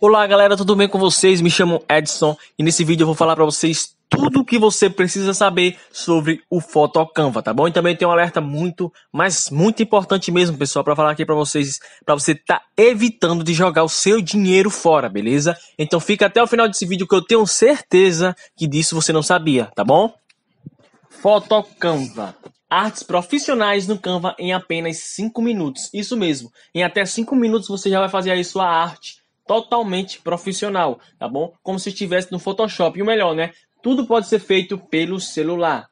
Olá galera, tudo bem com vocês? Me chamo Edson e nesse vídeo eu vou falar para vocês tudo o que você precisa saber sobre o Photocanva, tá bom? E também tem um alerta muito, mas muito importante mesmo, pessoal, para falar aqui para vocês, para você tá evitando de jogar o seu dinheiro fora, beleza? Então fica até o final desse vídeo que eu tenho certeza que disso você não sabia, tá bom? Photocanva artes profissionais no Canva em apenas 5 minutos. Isso mesmo, em até 5 minutos você já vai fazer aí sua arte totalmente profissional, tá bom? Como se estivesse no Photoshop. E o melhor, né? Tudo pode ser feito pelo celular.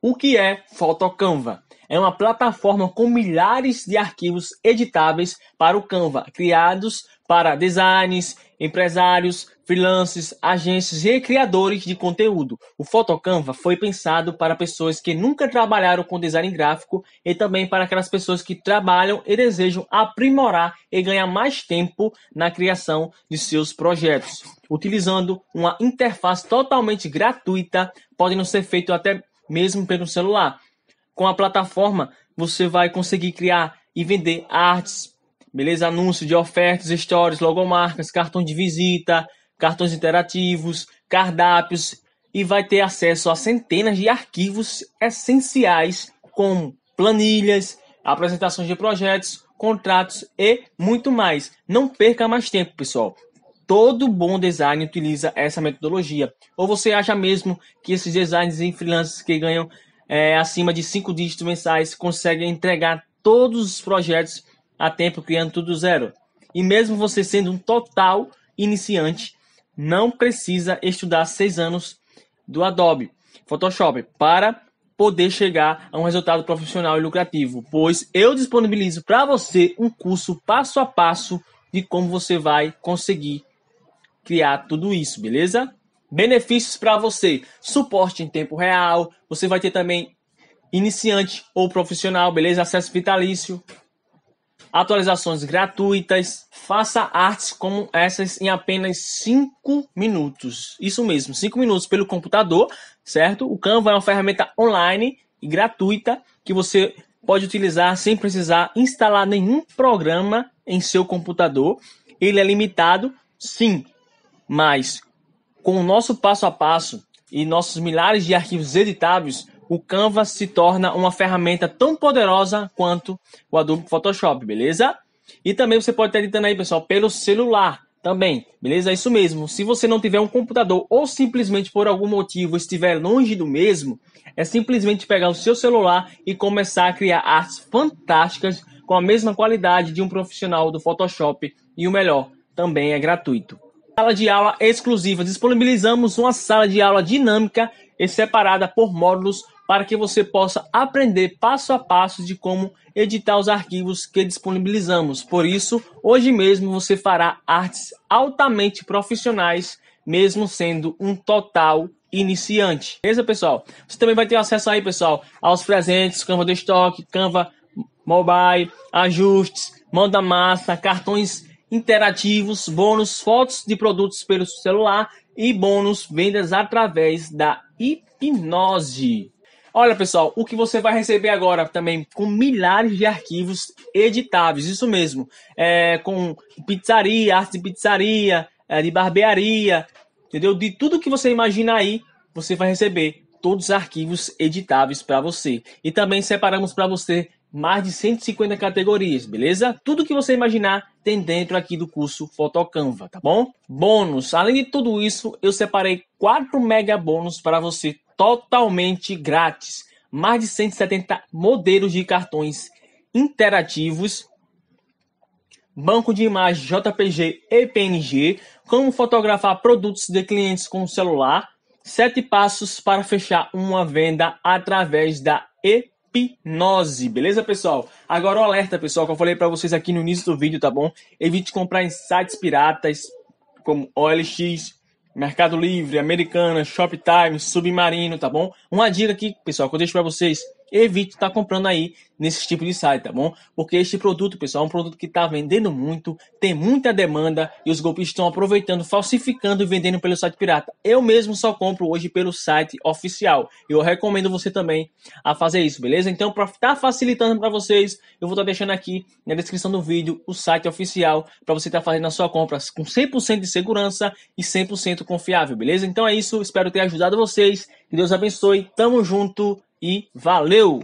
O que é Photocanva? É uma plataforma com milhares de arquivos editáveis para o Canva, criados para designers, empresários, freelancers, agências e criadores de conteúdo. O Photocanva foi pensado para pessoas que nunca trabalharam com design gráfico e também para aquelas pessoas que trabalham e desejam aprimorar e ganhar mais tempo na criação de seus projetos. Utilizando uma interface totalmente gratuita, podem ser feito até mesmo pelo celular. Com a plataforma, você vai conseguir criar e vender artes, beleza? Anúncio de ofertas, stories, logomarcas, cartão de visita, cartões interativos, cardápios e vai ter acesso a centenas de arquivos essenciais como planilhas, apresentações de projetos, contratos e muito mais. Não perca mais tempo, pessoal. Todo bom design utiliza essa metodologia. Ou você acha mesmo que esses designers em freelancers que ganham é, acima de 5 dígitos mensais conseguem entregar todos os projetos a tempo criando tudo zero. E mesmo você sendo um total iniciante, não precisa estudar seis anos do Adobe Photoshop para poder chegar a um resultado profissional e lucrativo, pois eu disponibilizo para você um curso passo a passo de como você vai conseguir criar tudo isso, beleza? Benefícios para você: suporte em tempo real, você vai ter também iniciante ou profissional, beleza? Acesso vitalício, atualizações gratuitas, faça artes como essas em apenas 5 minutos. Isso mesmo, 5 minutos pelo computador, certo? O Canva é uma ferramenta online e gratuita que você pode utilizar sem precisar instalar nenhum programa em seu computador. Ele é limitado, sim, mas com o nosso passo a passo e nossos milhares de arquivos editáveis, o Canva se torna uma ferramenta tão poderosa quanto o Adobe Photoshop, beleza? E também você pode estar editando aí, pessoal, pelo celular também, beleza? É isso mesmo. Se você não tiver um computador ou simplesmente por algum motivo estiver longe do mesmo, é simplesmente pegar o seu celular e começar a criar artes fantásticas com a mesma qualidade de um profissional do Photoshop e o melhor, também é gratuito. Sala de aula exclusiva. Disponibilizamos uma sala de aula dinâmica e separada por módulos para que você possa aprender passo a passo de como editar os arquivos que disponibilizamos. Por isso, hoje mesmo você fará artes altamente profissionais, mesmo sendo um total iniciante. Beleza, pessoal? Você também vai ter acesso aí, pessoal, aos presentes, Canva do estoque, Canva Mobile, ajustes, mão da massa, cartões interativos, bônus, fotos de produtos pelo celular e bônus vendas através da hipnose. Olha, pessoal, o que você vai receber agora também com milhares de arquivos editáveis, isso mesmo, é, com pizzaria, arte de pizzaria, é, de barbearia, entendeu? De tudo que você imagina aí, você vai receber todos os arquivos editáveis para você. E também separamos para você mais de 150 categorias, beleza? Tudo que você imaginar tem dentro aqui do curso Fotocanva, tá bom? Bônus. Além de tudo isso, eu separei quatro mega bônus para você totalmente grátis. Mais de 170 modelos de cartões interativos, banco de imagens JPG e PNG, como fotografar produtos de clientes com celular, sete passos para fechar uma venda através da e hipnose, beleza, pessoal? Agora o alerta, pessoal, que eu falei para vocês aqui no início do vídeo, tá bom? Evite comprar em sites piratas como OLX, Mercado Livre, Americana, Shoptime, Submarino, tá bom? Uma dica aqui, pessoal, que eu deixo para vocês evite estar tá comprando aí nesse tipo de site, tá bom? Porque este produto, pessoal, é um produto que está vendendo muito, tem muita demanda e os golpistas estão aproveitando, falsificando e vendendo pelo site pirata. Eu mesmo só compro hoje pelo site oficial. Eu recomendo você também a fazer isso, beleza? Então, para estar tá facilitando para vocês, eu vou estar tá deixando aqui na descrição do vídeo o site oficial para você estar tá fazendo a sua compra com 100% de segurança e 100% confiável, beleza? Então é isso, espero ter ajudado vocês. Que Deus abençoe. Tamo junto e valeu!